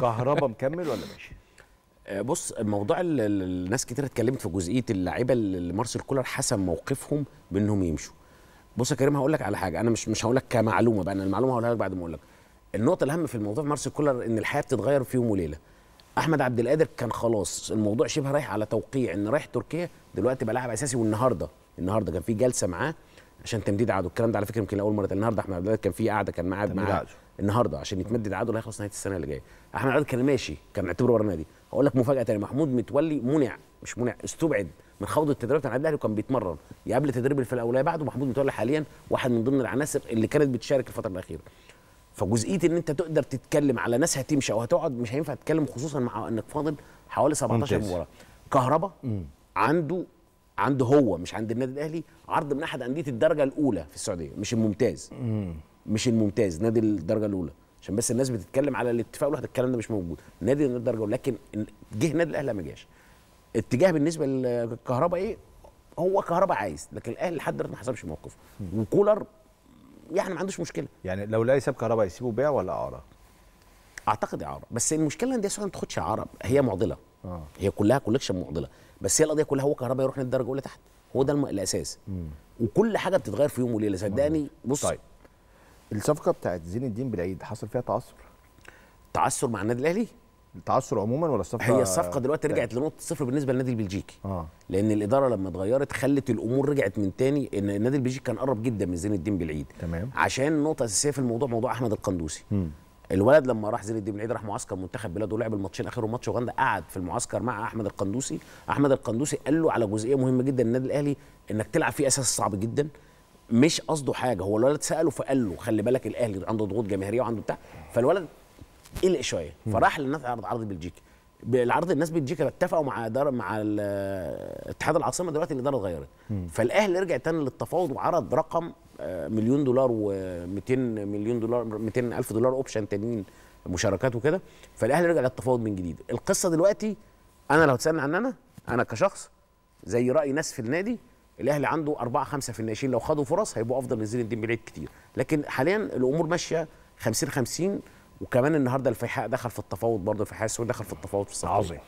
كهربا مكمل ولا ماشي؟ آه، بص موضوع الناس كتير اتكلمت في جزئيه اللعيبه اللي مارسيل كولر حسم موقفهم بانهم يمشوا. بص يا كريم هقول لك على حاجه انا مش مش هقول لك كمعلومه بقى انا المعلومه هقولها لك بعد ما اقول لك. النقطه الاهم في الموضوع في مارسيل كولر ان الحياه بتتغير في يوم وليله. احمد عبد القادر كان خلاص الموضوع شبه رايح على توقيع ان رايح تركيا دلوقتي بقى لاعب اساسي والنهارده النهارده كان في جلسه معاه عشان تمديد عقده الكلام ده على فكره يمكن اول مره النهارده احمد عبد كان في قعده كان معاه معاه النهارده عشان يتمدد عقده هيخلص نهايه السنه اللي جايه احمد عبد كان ماشي كان معتبره ورا النادي هقول لك مفاجاه تاني محمود متولي منع مش منع استبعد من خوض التدريبات بتاع الاهلي وكان بيتمرن يا قبل تدريب الفرقه الاوليه بعده محمود متولي حاليا واحد من ضمن العناصر اللي كانت بتشارك الفتره الاخيره فجزئيه ان انت تقدر تتكلم على ناس هتمشي او هتقعد مش هينفع تتكلم خصوصا مع انك فاضل حوالي 17 مباراه كهربا عنده عنده هو مش عند النادي الاهلي عرض من احد انديه الدرجه الاولى في السعوديه مش الممتاز مش الممتاز نادي الدرجه الاولى عشان بس الناس بتتكلم على الاتفاق الواحد الكلام ده مش موجود نادي الدرجه الاولى لكن جه نادي الاهلي ما جاش اتجاه بالنسبه للكهرباء ايه هو كهرباء عايز لكن الاهلي لحد دلوقتي ما حسبش موقفه وكولر يعني ما عندوش مشكله يعني لو الاهلي ساب كهرباء يسيبه بيع ولا اعاره اعتقد اعاره بس المشكله ان دي ما تاخدش اعاره هي معضله آه. هي كلها كولكشن معضله بس هي القضيه كلها هو كهرباء يروح للدرجه الاولى تحت هو ده الاساس مم. وكل حاجه بتتغير في يوم وليله صدقني بص طيب الصفقه بتاعت زين الدين بالعيد حصل فيها تعثر تعثر مع النادي الاهلي التعثر عموما ولا الصفقه هي الصفقه دلوقتي رجعت لنقطه صفر بالنسبه للنادي البلجيكي آه. لان الاداره لما اتغيرت خلت الامور رجعت من تاني ان النادي البلجيكي كان قرب جدا من زين الدين بالعيد تمام عشان نقطه اساسيه في الموضوع موضوع احمد القندوسي مم. الولد لما راح زين الدين العيد راح معسكر منتخب بلاده ولعب الماتشين اخرهم ماتش اوغندا قعد في المعسكر مع احمد القندوسي احمد القندوسي قال له على جزئيه مهمه جدا النادي الاهلي انك تلعب فيه اساس صعب جدا مش قصده حاجه هو الولد ساله فقال له خلي بالك الاهلي عنده ضغوط جماهيريه وعنده بتاع فالولد قلق شويه فراح للناس عرض عرض بلجيكي بالعرض الناس بلجيكا اتفقوا مع دار مع اتحاد العاصمه دلوقتي الاداره اتغيرت فالاهلي رجع تاني للتفاوض وعرض رقم مليون دولار و200 مليون دولار 200 الف دولار اوبشن تانيين مشاركات وكده فالاهلي رجع للتفاوض من جديد القصه دلوقتي انا لو تسالني عن انا انا كشخص زي راي ناس في النادي الاهلي عنده أربعة خمسة في الناشئين لو خدوا فرص هيبقوا افضل من زين الدين بعيد كتير لكن حاليا الامور ماشيه 50 50 وكمان النهارده الفيحاء دخل في التفاوض برضه الفيحاء السعودي دخل في التفاوض في الصحفيه عظيم